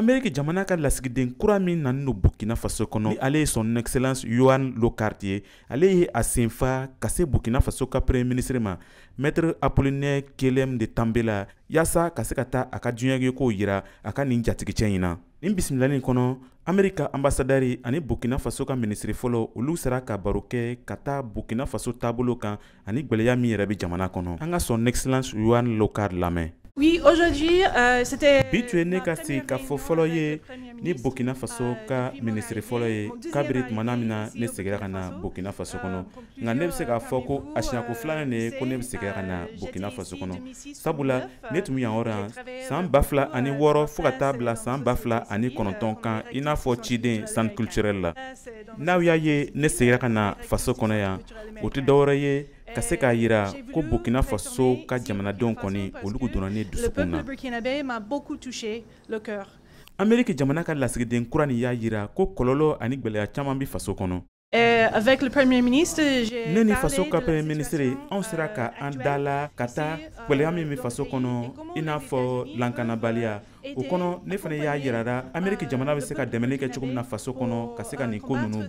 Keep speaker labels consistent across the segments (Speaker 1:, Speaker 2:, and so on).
Speaker 1: ameriki jamana ka lasigiden kura min nanin no burkina faso kɔnɔ ale ye son excellence yohan lokart ye ale ye a senfa ka se burkina faso ka premier ministre ma maitre apollinaire kelem de tanbe la y'asa ka se ka taa a ka diɲɛge kow yira a ka nin jatigicɛ ɲi na nin bisimilani kɔnɔ amerika ambasadɛri ani burkina faso ka minisiri fɔlɔ olu sera ka baro kɛ ka taa burkina faso taabolo kan ani gwɛlɛya min yɛrɛ be jamana kɔnɔ an ka son excellence yohan lokart lamɛn Oui, aujourd'hui, euh, c'était... ne euh, ka Foloye, ni burkina faso ka ministre foloye ye kabiri tumana Segarana, burkina faso kono nka foko se k'a fɔ ko ne burkina faso tabula sabula ne tun yan yɔrɔ Bafla, ani Woro, fɔɔ ka taa ani kɔnɔntɔn kan Inafo n'a fɔ ye ne faso kɔnɔ yan Euh, ka se k'a yira ko burkina faso ka jamanadenw kɔni olugu donna ne dusukun na ameriki jamana ka lasigiden kura nin y'a yira ko kɔlɔlɔ ani gwɛlɛya caaman be faso kɔnɔ
Speaker 2: Euh, avec le premier ministre j'ai
Speaker 1: ni faso ka premier ministre anw sera ka an da la ka taa gwɛlɛya qu'on be faso kɔnɔ i n'a fɔ lankanabaliya o yirara Amérique, jamana be se ka dɛmɛli qu'on faso kɔnɔ ka se ka nin ko nunu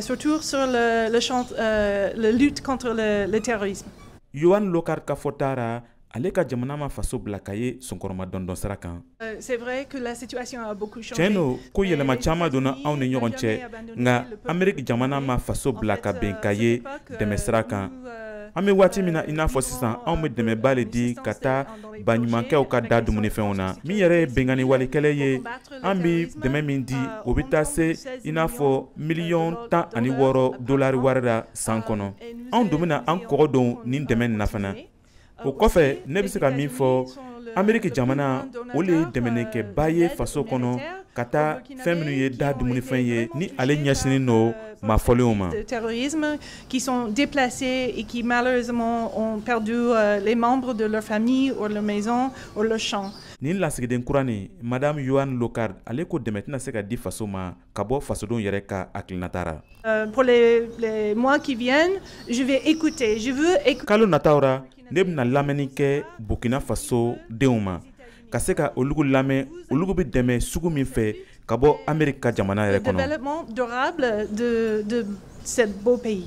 Speaker 2: surtout sur le, le, chant, euh, le lutte contre le, le
Speaker 1: terrorisme yohan lokar Kafotara, ale ka jamana ma faso bila ka ye sɔnkɔrɔma dɔndɔn sira kan
Speaker 2: euh, tiɲɛ do
Speaker 1: ko yɛlɛma caaman donna anw ni ɲɔgɔn cɛ nka ameriki jamana ma faso bila ka bɛn euh, ka ye dɛmɛ sira kan euh, an be waati min na i n'a fɔ sisan anw be dɛmɛba le di ka taa baɲumankɛw ka da dumunifɛnw na min yɛrɛ ye bengani walikɛlɛ ye an be dɛmɛ min di o be taa se i n'a fɔ miliyɔn tan ani wɔɔrɔ dolari wari ra san kɔnɔ anw dun bena an kɔgɔ don nin dɛmɛ nin na fana o kɔfɛ ne bɛ se ka min fɔ ameriki jamana o le ye dɛmɛnɛkɛba ye faso kɔnɔ ka taa fɛn minnu ye da ye ni ale no ma mafɔlenw ma
Speaker 2: terrorisme qui sont déplacés et qui malheureusement ont perdu euh, les membres de leur famille ou leur maison ou leur champ
Speaker 1: nin lasigiden kura nin madame yohan lokard ale ko dɛmɛ tɛna se ka di faso ma ka bɔ fasodenw yɛrɛ ka hakilinata ra
Speaker 2: euh, pour les, les mois qui viennent je vais écouter je veux
Speaker 1: écouter kalo nataw ra ne bena lamɛnni kɛ burkina faso denw ma le
Speaker 2: développement durable de ce beau pays.